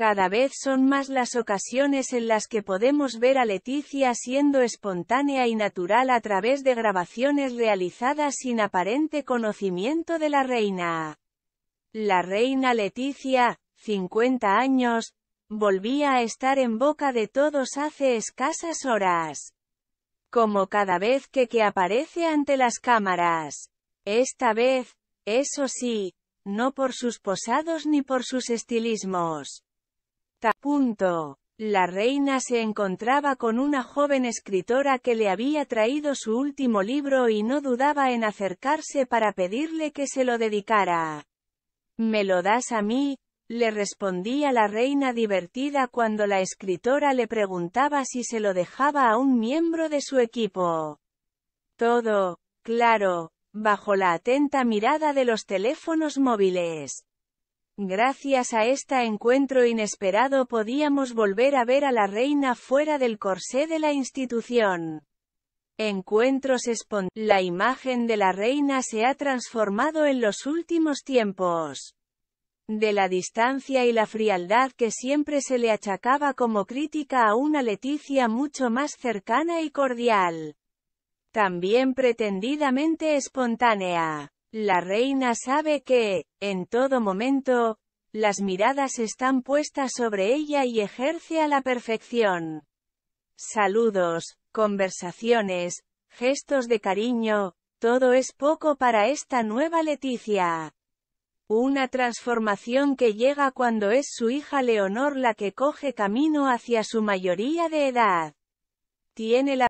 Cada vez son más las ocasiones en las que podemos ver a Leticia siendo espontánea y natural a través de grabaciones realizadas sin aparente conocimiento de la reina. La reina Leticia, 50 años, volvía a estar en boca de todos hace escasas horas. Como cada vez que que aparece ante las cámaras. Esta vez, eso sí, no por sus posados ni por sus estilismos. Punto. La reina se encontraba con una joven escritora que le había traído su último libro y no dudaba en acercarse para pedirle que se lo dedicara. ¿Me lo das a mí? le respondía la reina divertida cuando la escritora le preguntaba si se lo dejaba a un miembro de su equipo. Todo, claro, bajo la atenta mirada de los teléfonos móviles. Gracias a este encuentro inesperado podíamos volver a ver a la reina fuera del corsé de la institución. Encuentros espontáneos. La imagen de la reina se ha transformado en los últimos tiempos. De la distancia y la frialdad que siempre se le achacaba como crítica a una Leticia mucho más cercana y cordial. También pretendidamente espontánea. La reina sabe que, en todo momento, las miradas están puestas sobre ella y ejerce a la perfección. Saludos, conversaciones, gestos de cariño, todo es poco para esta nueva Leticia. Una transformación que llega cuando es su hija Leonor la que coge camino hacia su mayoría de edad. Tiene la